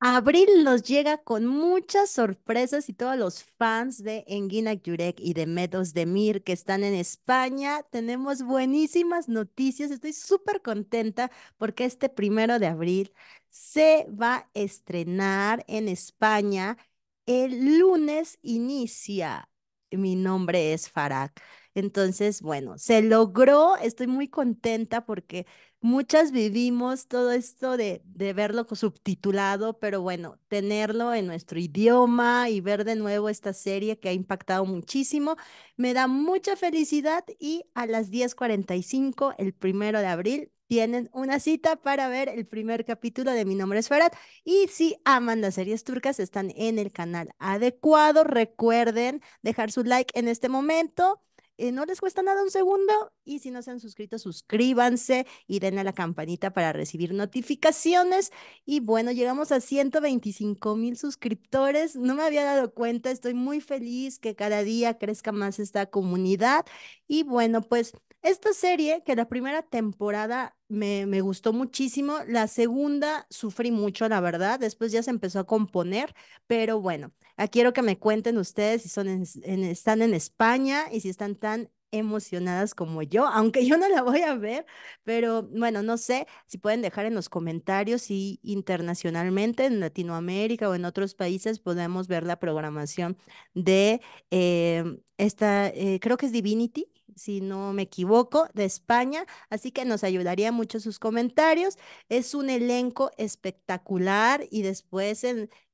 Abril nos llega con muchas sorpresas y todos los fans de Enguinac Yurek y de Medos de Mir que están en España. Tenemos buenísimas noticias. Estoy súper contenta porque este primero de abril se va a estrenar en España. El lunes inicia. Mi nombre es Farak. Entonces, bueno, se logró, estoy muy contenta porque muchas vivimos todo esto de, verlo subtitulado, pero bueno, tenerlo en nuestro idioma y ver de nuevo esta serie que ha impactado muchísimo, me da mucha felicidad y a las 10.45, el primero de abril, tienen una cita para ver el primer capítulo de Mi Nombre es Farad. Y si aman las series turcas, están en el canal adecuado. Recuerden dejar su like en este momento, eh, no les cuesta nada un segundo y si no se han suscrito, suscríbanse y denle a la campanita para recibir notificaciones. Y bueno, llegamos a 125 mil suscriptores. No me había dado cuenta, estoy muy feliz que cada día crezca más esta comunidad. Y bueno, pues esta serie, que la primera temporada me, me, gustó muchísimo, la segunda sufrí mucho, la verdad, después ya se empezó a componer, pero bueno, Ah, quiero que me cuenten ustedes si son están en España y si están tan emocionadas como yo, aunque yo no la voy a ver, pero bueno, no sé si pueden dejar en los comentarios si internacionalmente en Latinoamérica o en otros países podemos ver la programación de eh, esta, eh, creo que es Divinity, si no me equivoco, de España, así que nos ayudaría mucho sus comentarios. Es un elenco espectacular y después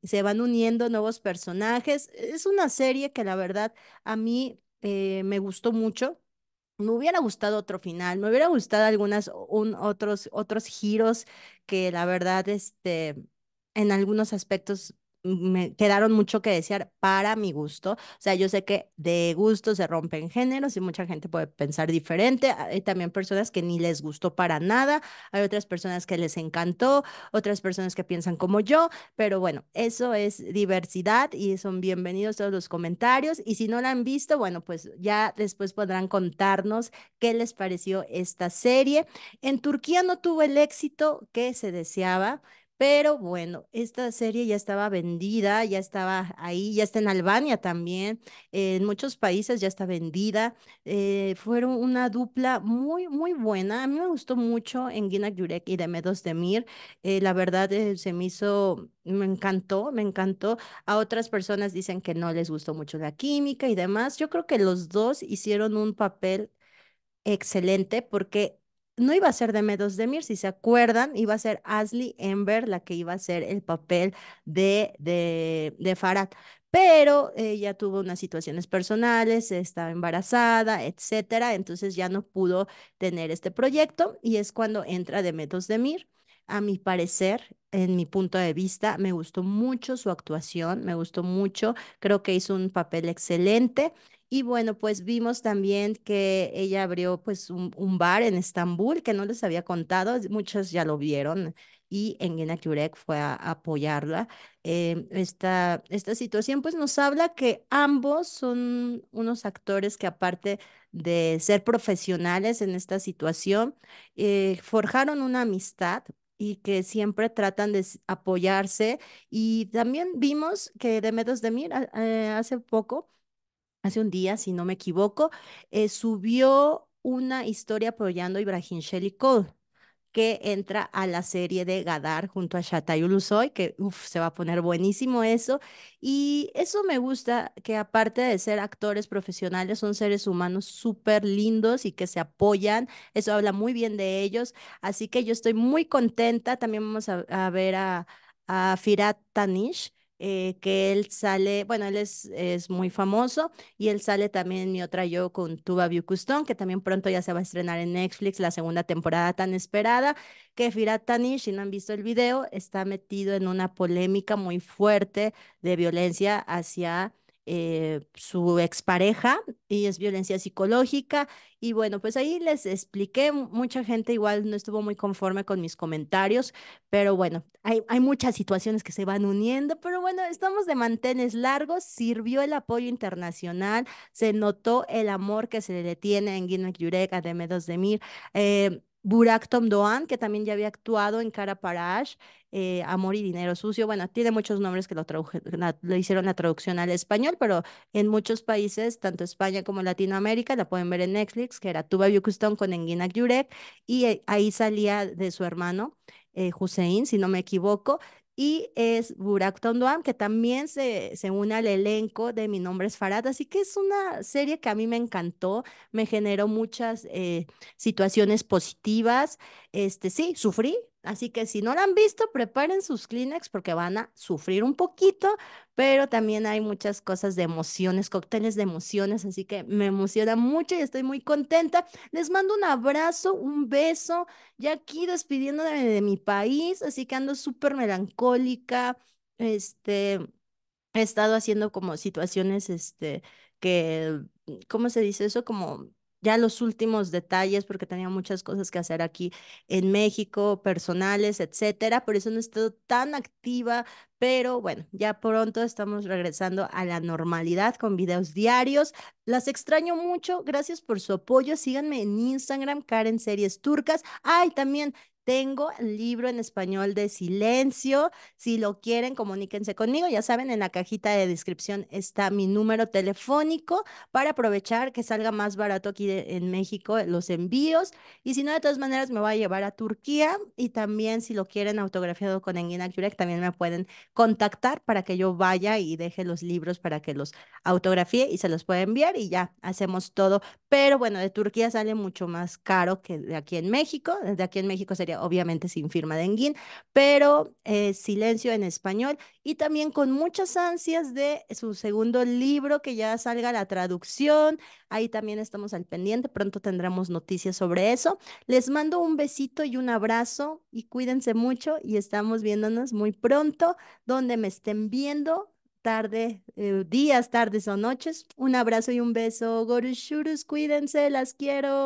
se van uniendo nuevos personajes. Es una serie que la verdad a mí eh, me gustó mucho. Me hubiera gustado otro final, me hubiera gustado algunas otros otros giros que la verdad este en algunos aspectos me quedaron mucho que desear para mi gusto. O sea, yo sé que de gusto se rompen géneros y mucha gente puede pensar diferente. Ah, hay también personas que ni les gustó para nada. Hay otras personas que les encantó, otras personas que piensan como yo. Pero bueno, eso es diversidad y son bienvenidos todos los comentarios. Y si no la han visto, bueno, pues ya después podrán contarnos qué les pareció esta serie. En Turquía no tuvo el éxito que se deseaba pero bueno, esta serie ya estaba vendida, ya estaba ahí, ya está en Albania también, en muchos países ya está vendida. Eh, fueron una dupla muy, muy buena. A mí me gustó mucho en Ginak Jurek y Medos Demir. Mir. Eh, la verdad eh, se me hizo, me encantó, me encantó. A otras personas dicen que no les gustó mucho la química y demás. Yo creo que los dos hicieron un papel excelente porque no iba a ser de de Demir, si se acuerdan, iba a ser Ashley Ember la que iba a hacer el papel de, de, Farad. Pero ella tuvo unas situaciones personales, estaba embarazada, etcétera, entonces ya no pudo tener este proyecto y es cuando entra de de Demir. A mi parecer, en mi punto de vista, me gustó mucho su actuación, me gustó mucho, creo que hizo un papel excelente y bueno, pues vimos también que ella abrió pues un, bar en Estambul que no les había contado, muchos ya lo vieron y Engina Kurek fue a, apoyarla. Em, esta, esta situación pues nos habla que ambos son unos actores que aparte de ser profesionales en esta situación, eh, forjaron una amistad y que siempre tratan de apoyarse. Y también vimos que Demedos de eh, hace poco hace un día, si no me equivoco, eh, subió una historia apoyando a Ibrahim Shelly Cole, que entra a la serie de Gadar junto a Shatay Ulusoy, que se va a poner buenísimo eso. Y eso me gusta, que aparte de ser actores profesionales, son seres humanos súper lindos y que se apoyan. Eso habla muy bien de ellos. Así que yo estoy muy contenta. También vamos a, ver a, a Firat Tanish eh, que él sale, bueno, él es, muy famoso y él sale también Mi Otra Yo con Tuba Bucustón, que también pronto ya se va a estrenar en Netflix, la segunda temporada tan esperada, que Firat Tanish, si no han visto el video, está metido en una polémica muy fuerte de violencia hacia eh, su expareja y es violencia psicológica. Y bueno, pues ahí les expliqué, mucha gente igual no estuvo muy conforme con mis comentarios, pero bueno, hay, hay muchas situaciones que se van uniendo, pero bueno, estamos de mantenes largos, sirvió el apoyo internacional, se notó el amor que se le tiene en Guinness Yurek, a Demedos de Eh, Burak Doan, que también ya había actuado en Cara Parash, eh, Amor y Dinero Sucio. Bueno, tiene muchos nombres que lo, hicieron la traducción al español, pero en muchos países, tanto España como Latinoamérica, la pueden ver en Netflix, que era Tuba Yucustón con Enguinac Yurek, y eh, ahí salía de su hermano. Eh, Hussein, si no me equivoco, y es Burak Tondoam, que también se, une al elenco de Mi Nombre es Farad. Así que es una serie que a mí me encantó, me generó muchas eh, situaciones positivas. Este, sí, sufrí, Así que si no la han visto, preparen sus Kleenex porque van a sufrir un poquito, pero también hay muchas cosas de emociones, cócteles de emociones, así que me emociona mucho y estoy muy contenta. Les mando un abrazo, un beso, ya aquí despidiéndome de mi país, así que ando súper melancólica, este, he estado haciendo como situaciones, este, que, ¿cómo se dice eso? Como ya los últimos detalles porque tenía muchas cosas que hacer aquí en México, personales, etcétera. Por eso no he estado tan activa, pero bueno, ya pronto estamos regresando a la normalidad con videos diarios. Las extraño mucho, gracias por su apoyo. Síganme en Instagram, Karen Series Turcas. Ay, también tengo el libro en español de silencio. Si lo quieren, comuníquense conmigo. Ya saben, en la cajita de descripción está mi número telefónico para aprovechar que salga más barato aquí en México eh, los envíos. Y si no, de todas maneras, me voy a llevar a Turquía. Y también, si lo quieren autografiado con Engin Yurek, también me pueden contactar para que yo vaya y deje los libros para que los autografíe y se los pueda enviar. Y ya hacemos todo. Pero bueno, de Turquía sale mucho más caro que de aquí en México. Desde aquí en México sería obviamente, sin firma de Enguín, pero eh, Silencio en español y también con muchas ansias de su segundo libro que ya salga la traducción. Ahí también estamos al pendiente, pronto tendremos noticias sobre eso. Les mando un besito y un abrazo y cuídense mucho y estamos viéndonos muy pronto donde me estén viendo tarde, eh, días, tardes o noches. Un abrazo y un beso. Gorushurus, cuídense, las quiero.